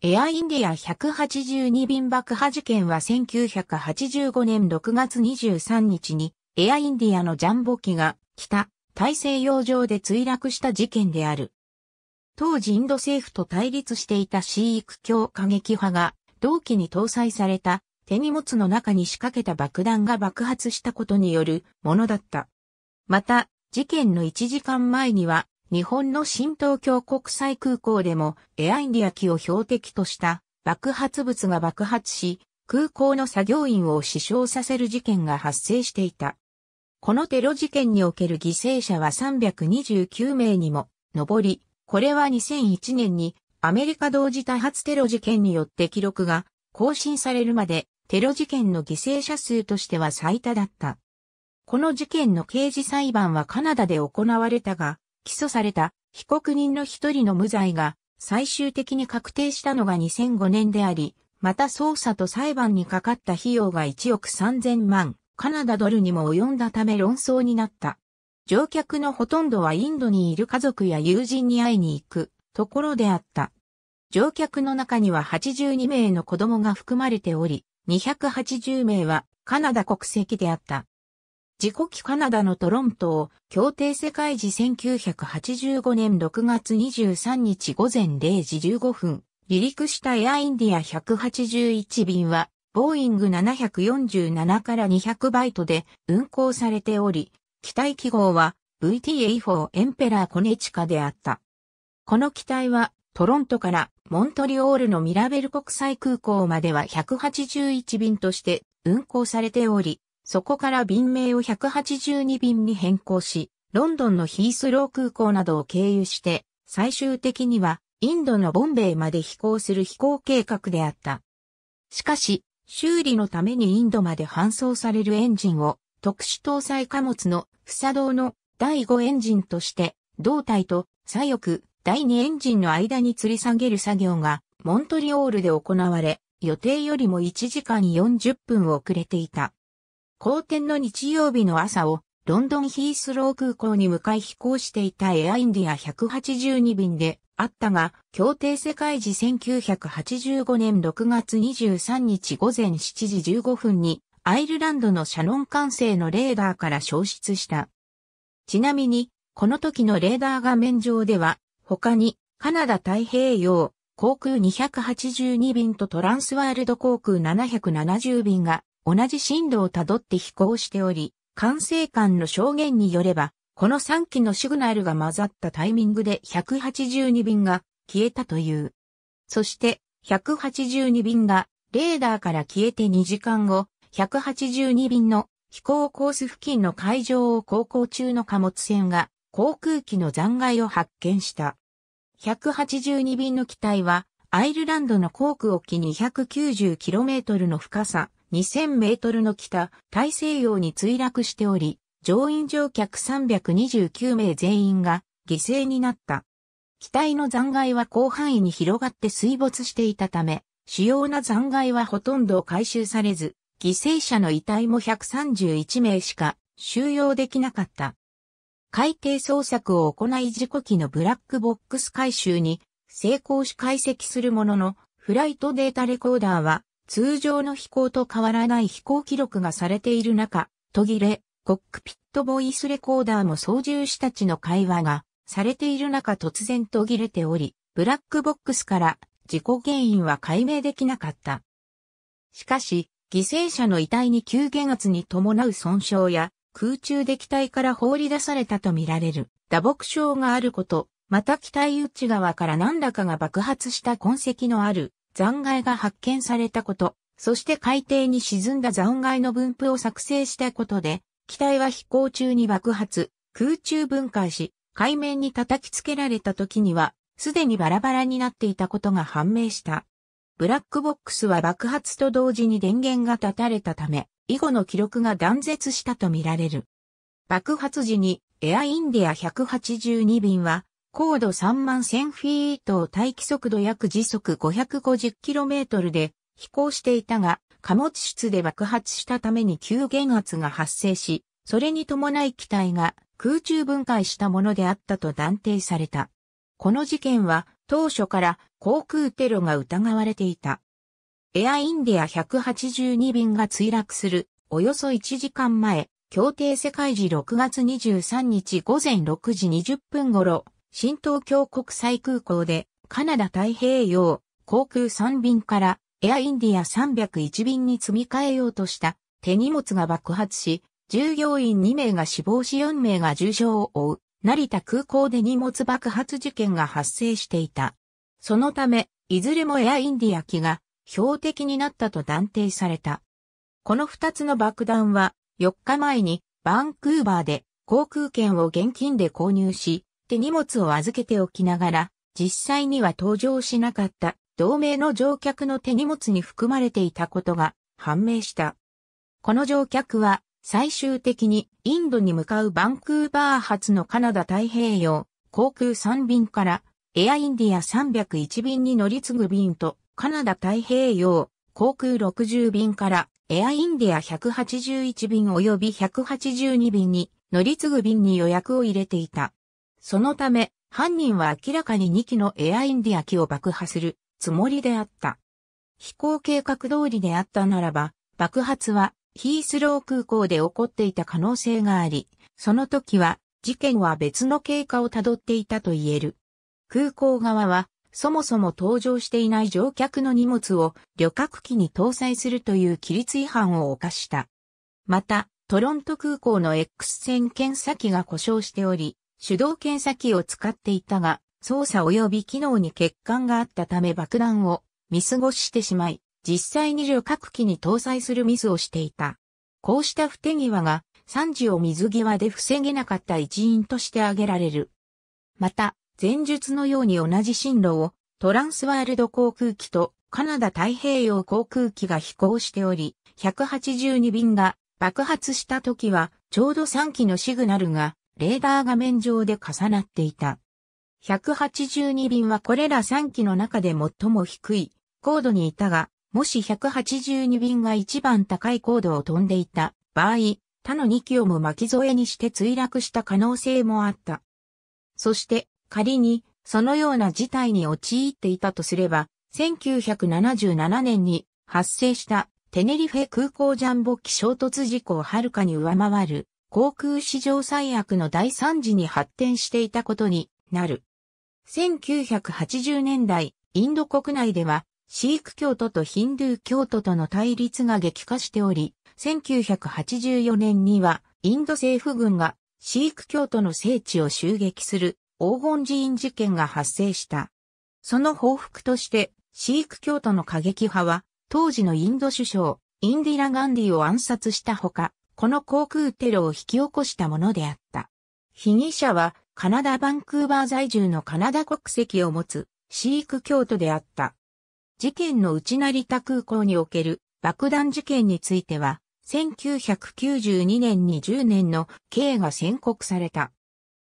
エアインディア182便爆破事件は1985年6月23日にエアインディアのジャンボ機が北大西洋上で墜落した事件である。当時インド政府と対立していたシーク教過激派が同機に搭載された手荷物の中に仕掛けた爆弾が爆発したことによるものだった。また、事件の1時間前には日本の新東京国際空港でもエアインディア機を標的とした爆発物が爆発し、空港の作業員を死傷させる事件が発生していた。このテロ事件における犠牲者は329名にも上り、これは2001年にアメリカ同時多発テロ事件によって記録が更新されるまでテロ事件の犠牲者数としては最多だった。この事件の刑事裁判はカナダで行われたが、起訴された被告人の一人の無罪が最終的に確定したのが2005年であり、また捜査と裁判にかかった費用が1億3000万カナダドルにも及んだため論争になった。乗客のほとんどはインドにいる家族や友人に会いに行くところであった。乗客の中には82名の子供が含まれており、280名はカナダ国籍であった。自国カナダのトロントを協定世界時1985年6月23日午前0時15分、離陸したエアインディア181便は、ボーイング747から200バイトで運航されており、機体記号は VTA4 エンペラーコネチカであった。この機体はトロントからモントリオールのミラベル国際空港までは181便として運航されており、そこから便名を182便に変更し、ロンドンのヒースロー空港などを経由して、最終的にはインドのボンベイまで飛行する飛行計画であった。しかし、修理のためにインドまで搬送されるエンジンを特殊搭載貨物の不作動の第5エンジンとして胴体と左翼第2エンジンの間に吊り下げる作業がモントリオールで行われ予定よりも1時間40分遅れていた。後天の日曜日の朝をロンドンヒースロー空港に向かい飛行していたエアインディア182便であったが、協定世界時1985年6月23日午前7時15分にアイルランドのシャノン管制のレーダーから消失した。ちなみに、この時のレーダー画面上では、他にカナダ太平洋航空282便とトランスワールド航空770便が同じ振動をたどって飛行しており、管制官の証言によれば、この3機のシグナルが混ざったタイミングで182便が消えたという。そして、182便がレーダーから消えて2時間後、182便の飛行コース付近の海上を航行中の貨物船が航空機の残骸を発見した。182便の機体はアイルランドの航空沖 290km の深さ2000メートルの北、大西洋に墜落しており、乗員乗客329名全員が犠牲になった。機体の残骸は広範囲に広がって水没していたため、主要な残骸はほとんど回収されず、犠牲者の遺体も131名しか収容できなかった。海底捜索を行い事故機のブラックボックス回収に成功し解析するものの、フライトデータレコーダーは通常の飛行と変わらない飛行記録がされている中、途切れ、コックピットボイスレコーダーも操縦士たちの会話がされている中突然途切れており、ブラックボックスから事故原因は解明できなかった。しかし、犠牲者の遺体に急減圧に伴う損傷や空中で機体から放り出されたとみられる打撲傷があること、また機体内側から何らかが爆発した痕跡のある残骸が発見されたこと、そして海底に沈んだ残骸の分布を作成したことで、機体は飛行中に爆発、空中分解し、海面に叩きつけられた時には、すでにバラバラになっていたことが判明した。ブラックボックスは爆発と同時に電源が断たれたため、以後の記録が断絶したとみられる。爆発時にエアインディア182便は高度3万1000フィートを待機速度約時速 550km で飛行していたが、貨物室で爆発したために急減圧が発生し、それに伴い機体が空中分解したものであったと断定された。この事件は当初から航空テロが疑われていた。エアインディア182便が墜落するおよそ1時間前、協定世界時6月23日午前6時20分頃、新東京国際空港でカナダ太平洋航空3便からエアインディア301便に積み替えようとした手荷物が爆発し、従業員2名が死亡し4名が重傷を負う、成田空港で荷物爆発事件が発生していた。そのため、いずれもエアインディア機が標的になったと断定された。この2つの爆弾は4日前にバンクーバーで航空券を現金で購入し、って荷物を預けておきながら、実際には登場しなかった同盟の乗客の手荷物に含まれていたことが判明した。この乗客は最終的にインドに向かうバンクーバー発のカナダ太平洋航空3便からエアインディア301便に乗り継ぐ便とカナダ太平洋航空60便からエアインディア181便及び182便に乗り継ぐ便に予約を入れていた。そのため、犯人は明らかに2機のエアインディア機を爆破するつもりであった。飛行計画通りであったならば、爆発はヒースロー空港で起こっていた可能性があり、その時は事件は別の経過をたどっていたと言える。空港側は、そもそも搭乗していない乗客の荷物を旅客機に搭載するという規律違反を犯した。また、トロント空港の X 線検査機が故障しており、手動検査機を使っていたが、操作及び機能に欠陥があったため爆弾を見過ごしてしまい、実際に旅客機に搭載するミスをしていた。こうした不手際が惨事を水際で防げなかった一因として挙げられる。また、前述のように同じ進路をトランスワールド航空機とカナダ太平洋航空機が飛行しており、182便が爆発した時はちょうど3機のシグナルがレーダー画面上で重なっていた。182便はこれら3機の中で最も低い高度にいたが、もし182便が一番高い高度を飛んでいた場合、他の2機をも巻き添えにして墜落した可能性もあった。そして仮にそのような事態に陥っていたとすれば、1977年に発生したテネリフェ空港ジャンボ機衝突事故をはるかに上回る航空史上最悪の大惨事に発展していたことになる。1980年代、インド国内では、シーク教徒とヒンドゥー教徒との対立が激化しており、1984年には、インド政府軍がシーク教徒の聖地を襲撃する黄金寺院事件が発生した。その報復として、シーク教徒の過激派は、当時のインド首相、インディラ・ガンディを暗殺したほか、この航空テロを引き起こしたものであった。被疑者は、カナダ・バンクーバー在住のカナダ国籍を持つ、シーク教徒であった。事件の内成田空港における爆弾事件については、1992年に10年の刑が宣告された。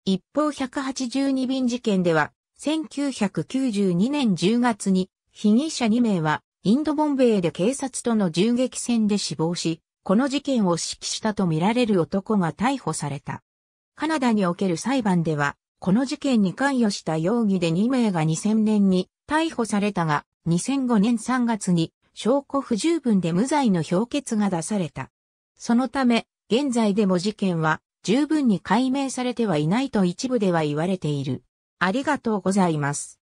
一方182便事件では、1992年10月に被疑者2名はインドボンベイで警察との銃撃戦で死亡し、この事件を指揮したとみられる男が逮捕された。カナダにおける裁判では、この事件に関与した容疑で2名が2000年に逮捕されたが、2005年3月に証拠不十分で無罪の評決が出された。そのため、現在でも事件は十分に解明されてはいないと一部では言われている。ありがとうございます。